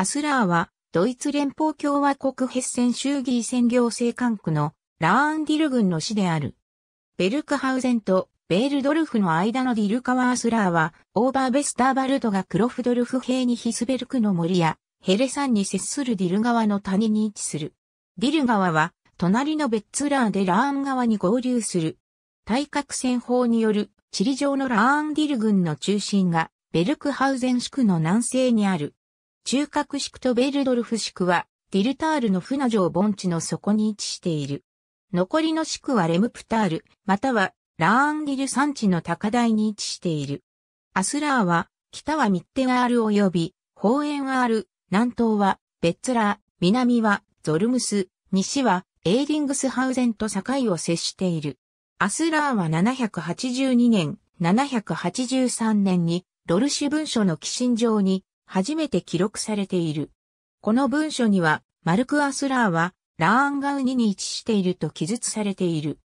アスラーは、ドイツ連邦共和国ヘッセン州議選行政管区のラーンディル郡の市である。ベルクハウゼンとベールドルフの間のディルカワアスラーは、オーバーベスターバルトがクロフドルフ兵にヒスベルクの森や、ヘレ山に接するディル川の谷に位置する。ディル川は、隣のベッツラーでラーン川に合流する。対角線法による地理上のラーンディル郡の中心が、ベルクハウゼン地区の南西にある。中核宿とベルドルフ宿は、ディルタールの船城盆地の底に位置している。残りの宿はレムプタール、またはラーンディル山地の高台に位置している。アスラーは、北はミッテアール及び、ホーエンアール、南東はベッツラー、南はゾルムス、西はエーリングスハウゼンと境を接している。アスラーは782年、783年に、ドルシュ文書の寄進状に初めて記録されている。この文書には、マルク・アスラーは、ラーンガウニに位置していると記述されている。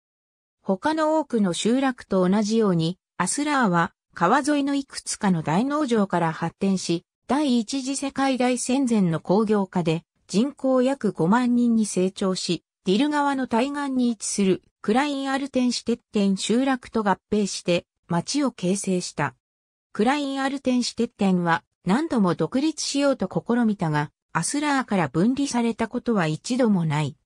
他の多くの集落と同じように、アスラーは川沿いのいくつかの大農場から発展し、第一次世界大戦前の工業化で人口約5万人に成長し、ディル川の対岸に位置するクラインアルテンシテッテン集落と合併して町を形成した。クラインアルテンシテッテンは何度も独立しようと試みたが、アスラーから分離されたことは一度もない。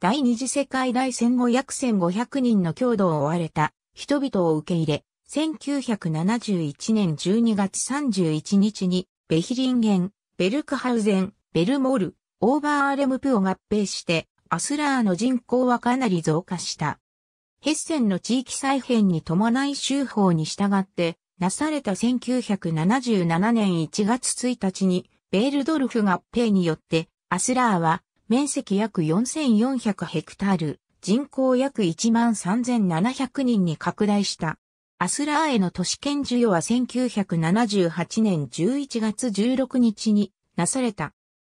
第二次世界大戦後約1500人の郷土を追われた人々を受け入れ、1971年12月31日にベヒリンゲン、ベルクハウゼン、ベルモール、オーバーアレムプを合併して、アスラーの人口はかなり増加した。ヘッセンの地域再編に伴い州法に従って、なされた1977年1月1日に、ベールドルフ合併によって、アスラーは、面積約4400ヘクタール、人口約13700人に拡大した。アスラーへの都市圏授与は1978年11月16日になされた。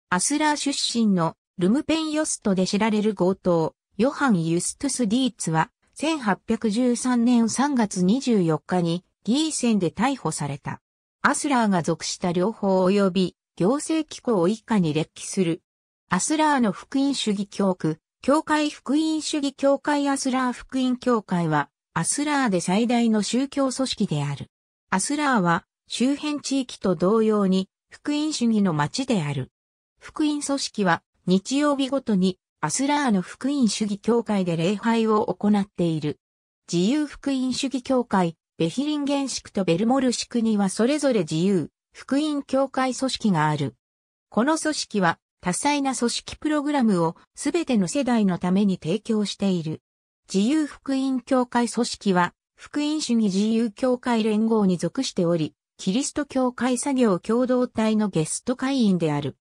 アスラー出身のルムペンヨストで知られる強盗、ヨハン・ユストゥス・ディーツは、1813年3月24日にギーで逮捕された。アスラーが属した両方及び行政機構を一家に列記する。アスラーの福音主義教区、教会福音主義教会アスラー福音教会は、アスラーで最大の宗教組織である。アスラーは、周辺地域と同様に、福音主義の町である。福音組織は、日曜日ごとに、アスラーの福音主義教会で礼拝を行っている。自由福音主義教会、ベヒリンゲン宿とベルモル宿にはそれぞれ自由、福音教会組織がある。この組織は多彩な組織プログラムをすべての世代のために提供している。自由福音教会組織は福音主義自由教会連合に属しており、キリスト教会作業共同体のゲスト会員である。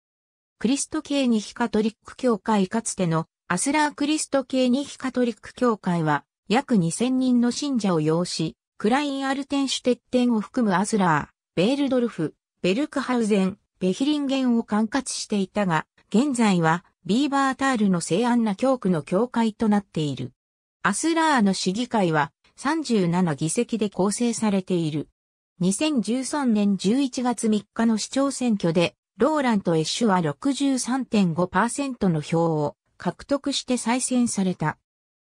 クリスト系にヒカトリック教会かつてのアスラークリスト系にヒカトリック教会は約2000人の信者を要し、クライン・アルテンシュテッテンを含むアスラー、ベールドルフ、ベルクハウゼン、ベヒリンゲンを管轄していたが、現在はビーバータールの西安な教区の教会となっている。アスラーの市議会は37議席で構成されている。2013年11月3日の市長選挙で、ローランとエッシュは63.5%の票を獲得して再選された。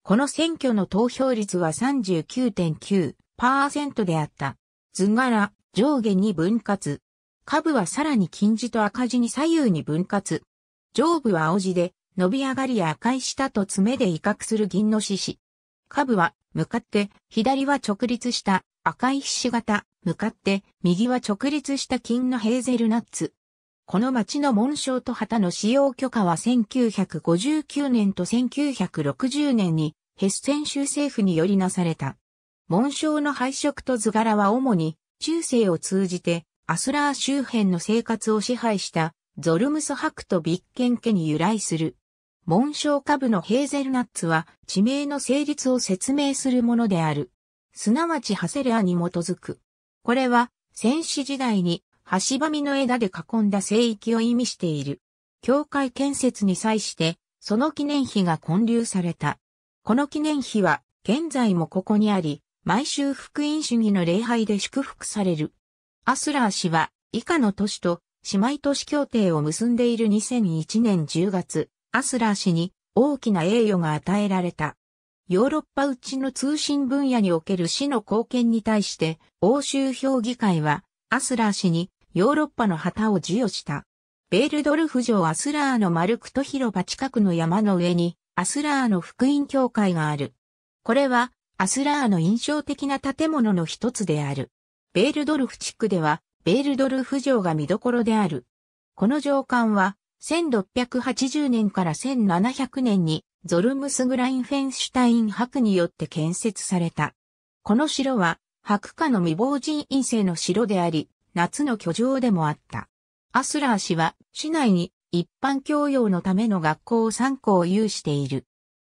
この選挙の投票率は39.9%。パーセントであった。図柄、上下に分割。下部はさらに金字と赤字に左右に分割。上部は青字で、伸び上がりや赤い下と爪で威嚇する銀の獅子。下部は、向かって、左は直立した赤い獅子型、向かって、右は直立した金のヘーゼルナッツ。この町の紋章と旗の使用許可は1959年と1960年にヘッセン州政府によりなされた。紋章の配色と図柄は主に中世を通じてアスラー周辺の生活を支配したゾルムス博とビッケン家に由来する。紋章下部のヘーゼルナッツは地名の成立を説明するものである。すなわちハセレアに基づく。これは戦士時代に橋ばみの枝で囲んだ聖域を意味している。教会建設に際してその記念碑が建立された。この記念碑は現在もここにあり、毎週福音主義の礼拝で祝福される。アスラー氏は以下の都市と姉妹都市協定を結んでいる2001年10月、アスラー氏に大きな栄誉が与えられた。ヨーロッパうちの通信分野における市の貢献に対して欧州評議会はアスラー氏にヨーロッパの旗を授与した。ベールドルフ城アスラーのマルクト広場近くの山の上にアスラーの福音教会がある。これはアスラーの印象的な建物の一つである。ベールドルフ地区では、ベールドルフ城が見どころである。この城館は、1680年から1700年に、ゾルムスグラインフェンシュタイン博によって建設された。この城は、博家の未亡人院生の城であり、夏の居城でもあった。アスラー氏は、市内に一般教養のための学校を3校を有している。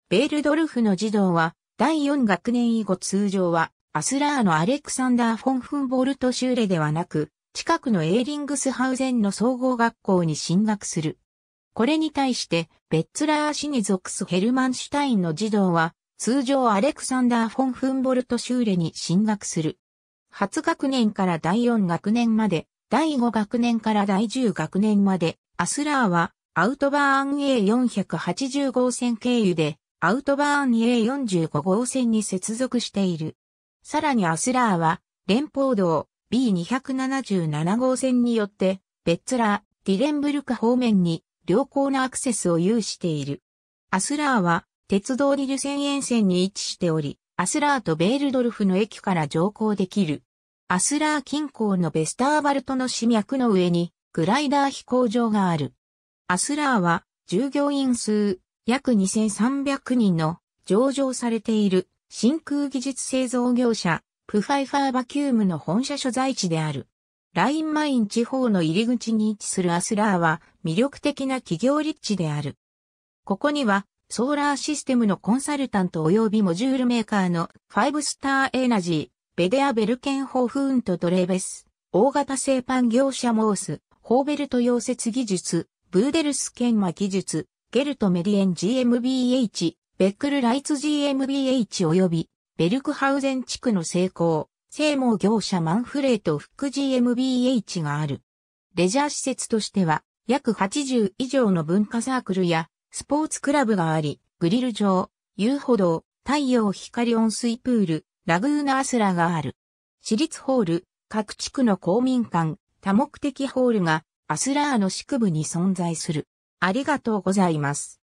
ベールドルフの児童は、第4学年以後通常は、アスラーのアレクサンダー・フォン・フンボルトシューレではなく、近くのエーリングスハウゼンの総合学校に進学する。これに対して、ベッツラーニに属すヘルマンシュタインの児童は、通常アレクサンダー・フォン・フンボルトシューレに進学する。初学年から第4学年まで、第5学年から第10学年まで、アスラーは、アウトバーン a 4 8 5線経由で、アウトバーン 2A45 号線に接続している。さらにアスラーは、連邦道 B277 号線によって、ベッツラー、ディレンブルク方面に良好なアクセスを有している。アスラーは、鉄道リル線沿線に位置しており、アスラーとベールドルフの駅から乗降できる。アスラー近郊のベスターバルトの市脈の上に、グライダー飛行場がある。アスラーは、従業員数約2300人の上場されている真空技術製造業者、プファイファーバキュームの本社所在地である。ラインマイン地方の入り口に位置するアスラーは魅力的な企業立地である。ここにはソーラーシステムのコンサルタント及びモジュールメーカーのファイブスターエナジー、ベデアベルケンホーフーンとドレーベス、大型製パン業者モース、ホーベルト溶接技術、ブーデルス研磨技術、ゲルトメディエン GmbH、ベックルライツ GmbH 及び、ベルクハウゼン地区の成功、製毛業者マンフレートフック GmbH がある。レジャー施設としては、約80以上の文化サークルや、スポーツクラブがあり、グリル場、遊歩道、太陽光温水プール、ラグーナアスラがある。私立ホール、各地区の公民館、多目的ホールが、アスラーの宿部に存在する。ありがとうございます。